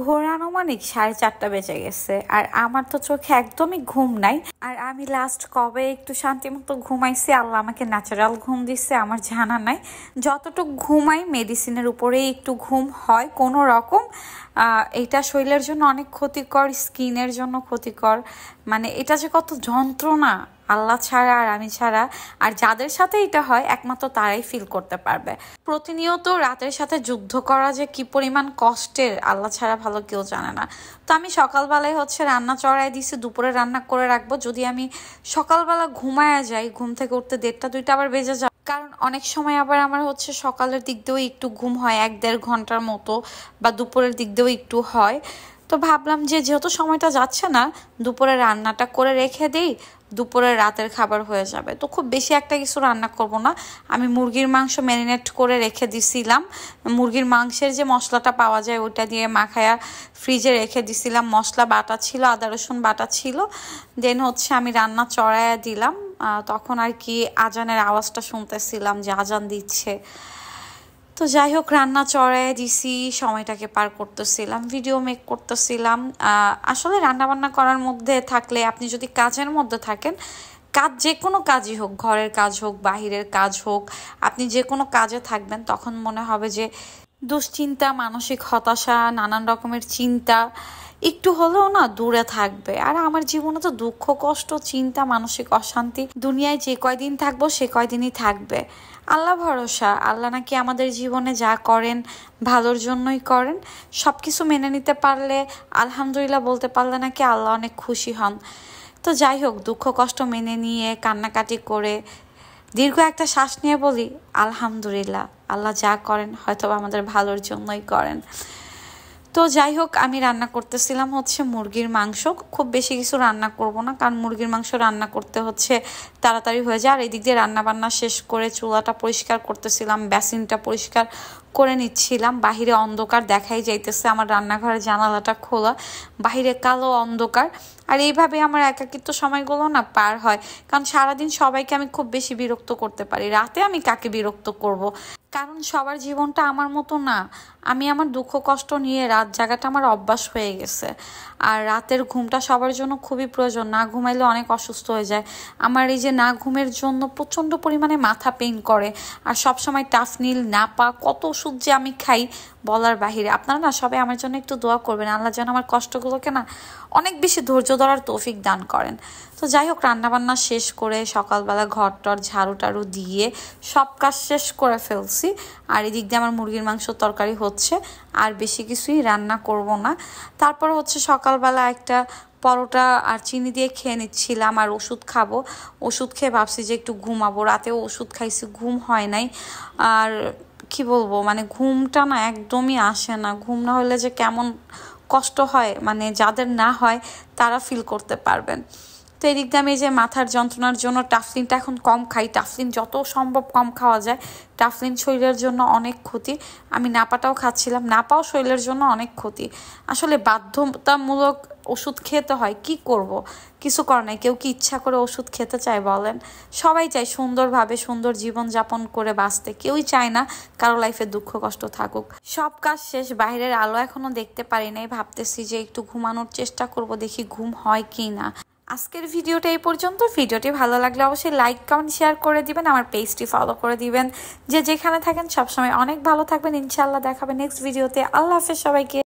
ভোর আনুমানিক সাড়ে চারটা বেজে গেছে আর আমার তো চোখে একদমই ঘুম নাই আর আমি লাস্ট কবে একটু শান্তি মতো ঘুমাইছি আল্লাহ আমাকে ন্যাচারাল ঘুম দিচ্ছে আমার জানা নাই যতটুকু ঘুমাই মেডিসিনের উপরেই একটু ঘুম হয় কোনো রকম এটা শরীরের জন্য অনেক ক্ষতিকর স্কিনের জন্য ক্ষতিকর মানে এটা যে কত যন্ত্রণা আল্লাহ ছাড়া আর আমি ছাড়া আর যাদের সাথে এটা হয় একমাত্র তারাই ফিল করতে পারবে প্রতিনিয়ত রাতের সাথে যুদ্ধ করা যে কি পরিমাণ কষ্টের আল্লাহ ছাড়া ভালো কেউ জানে না তো আমি সকালবেলায় হচ্ছে রান্না চড়াই দিছি দুপুরে রান্না করে রাখবো যদি আমি সকালবেলা ঘুমায় যাই ঘুম থেকে উঠতে দেড়টা দুইটা আবার বেজে যাবে কারণ অনেক সময় আবার আমার হচ্ছে সকালের দিক দিয়েও একটু ঘুম হয় এক দেড় ঘন্টার মতো বা দুপুরের দিক দিয়েও একটু হয় তো ভাবলাম যে যেহেতু সময়টা যাচ্ছে না দুপুরে রান্নাটা করে রেখে দিই দুপুরে রাতের খাবার হয়ে যাবে তো খুব বেশি একটা কিছু রান্না করব না আমি মুরগির মাংস ম্যারিনেট করে রেখে দিছিলাম মুরগির মাংসের যে মশলাটা পাওয়া যায় ওটা দিয়ে মাখায়া ফ্রিজে রেখে দিছিলাম মশলা বাটা ছিল আদা রসুন বাটা ছিল দেন হচ্ছে আমি রান্না চড়াইয়া দিলাম তখন আর কি আজানের আওয়াজটা শুনতেছিলাম যে আজান দিচ্ছে তো যাই হোক রান্না চড়ায় দিছি সময়টাকে পার করতেছিলাম ভিডিও মেক করতেছিলাম আসলে রান্নাবান্না করার মধ্যে থাকলে আপনি যদি কাজের মধ্যে থাকেন কাজ যে কোনো কাজই হোক ঘরের কাজ হোক বাহিরের কাজ হোক আপনি যে কোনো কাজে থাকবেন তখন মনে হবে যে দুশ্চিন্তা মানসিক হতাশা নানান রকমের চিন্তা একটু হলেও না দূরে থাকবে আর আমার জীবনে তো দুঃখ কষ্ট চিন্তা মানসিক অশান্তি দুনিয়ায় যে কয়দিন থাকবো সে কয়দিনই থাকবে আল্লাহ ভরসা আল্লাহ নাকি আমাদের জীবনে যা করেন ভালোর জন্যই করেন সব কিছু মেনে নিতে পারলে আলহামদুলিল্লাহ বলতে পারলে নাকি আল্লাহ অনেক খুশি হন তো যাই হোক দুঃখ কষ্ট মেনে নিয়ে কান্নাকাটি করে দীর্ঘ একটা শ্বাস নিয়ে বলি আলহামদুলিল্লাহ আল্লাহ যা করেন হয়তো আমাদের ভালোর জন্যই করেন তো যাই হোক আমি রান্না করতেছিলাম হচ্ছে মুরগির মাংস খুব বেশি কিছু রান্না করব না কারণ মুরগির মাংস রান্না করতে হচ্ছে তাড়াতাড়ি হয়ে যায় আর এদিক দিয়ে রান্নাবান্না শেষ করে চুলাটা পরিষ্কার করতেছিলাম বেসিনটা পরিষ্কার করে নিচ্ছিলাম বাহিরে অন্ধকার দেখাই যাইতেছে আমার রান্নাঘরের জানালাটা খোলা বাহিরে কালো অন্ধকার আর এইভাবে আমার একাকিত্ব সময়গুলো না পার হয় কারণ সারাদিন সবাইকে আমি খুব বেশি বিরক্ত করতে পারি রাতে আমি কাকে বিরক্ত করব। কারণ সবার জীবনটা আমার মতো না আমি আমার দুঃখ কষ্ট নিয়ে রাত জাগাটা আমার অভ্যাস হয়ে গেছে আর রাতের ঘুমটা সবার জন্য খুবই প্রয়োজন না ঘুমাইলে অনেক অসুস্থ হয়ে যায় আমার এই যে না ঘুমের জন্য প্রচণ্ড পরিমাণে মাথা পেইন করে আর সবসময় না নাপা কত ওষুধ যে আমি খাই বলার বাহিরে আপনারা না সবাই আমার জন্য একটু দোয়া করবেন আল্লাহ যেন আমার কষ্টগুলোকে না অনেক বেশি ধৈর্য ধরার তৌফিক দান করেন তো যাই হোক রান্নাবান্না শেষ করে সকালবেলা ঘর টর ঝাড়ু টাড়ু দিয়ে সব কাজ শেষ করে ফেলছি আর এদিক দিয়ে আমার মুরগির মাংস তরকারি হচ্ছে আর বেশি কিছুই রান্না করব না তারপর হচ্ছে সকালবেলা একটা পরোটা আর চিনি দিয়ে খেয়ে নিচ্ছিলাম আর ওষুধ খাবো ওষুধ খেয়ে ভাবছি যে একটু ঘুমাবো রাতে ওষুধ খাইছি ঘুম হয় নাই আর কি বলবো মানে ঘুমটা না একদমই আসে না ঘুম না হলে যে কেমন কষ্ট হয় মানে যাদের না হয় তারা ফিল করতে পারবেন তো এদিক দিয়ে আমি এই যে মাথার যন্ত্রণার জন্য টাফলিনটা এখন কম খাই টাফলিন যত সম্ভব কম খাওয়া যায় টাফলিন শরীরের জন্য অনেক ক্ষতি আমি নাপাটাও খাচ্ছিলাম নাপাও শরীরের জন্য অনেক ক্ষতি আসলে বাধ্যতামূলক ওষুধ খেতে হয় কি করব। কিছু করে নাই কেউ কি ইচ্ছা করে ওষুধ খেতে চায় বলেন সবাই চায় সুন্দরভাবে সুন্দর জীবনযাপন করে বাঁচতে কেউই চায় না কারো লাইফে দুঃখ কষ্ট থাকুক সব কাজ শেষ বাইরের আলো এখনও দেখতে পারি নাই ভাবতেছি যে একটু ঘুমানোর চেষ্টা করব দেখি ঘুম হয় কি না আজকের ভিডিওটা এই পর্যন্ত ভিডিওটি ভালো লাগলে অবশ্যই লাইক কমেন্ট শেয়ার করে দিবেন আমার পেজটি ফলো করে দিবেন যে যেখানে থাকেন সবসময় অনেক ভালো থাকবেন ইনশাল্লাহ দেখাবেন নেক্সট ভিডিওতে আল্লাহ হাফেজ সবাইকে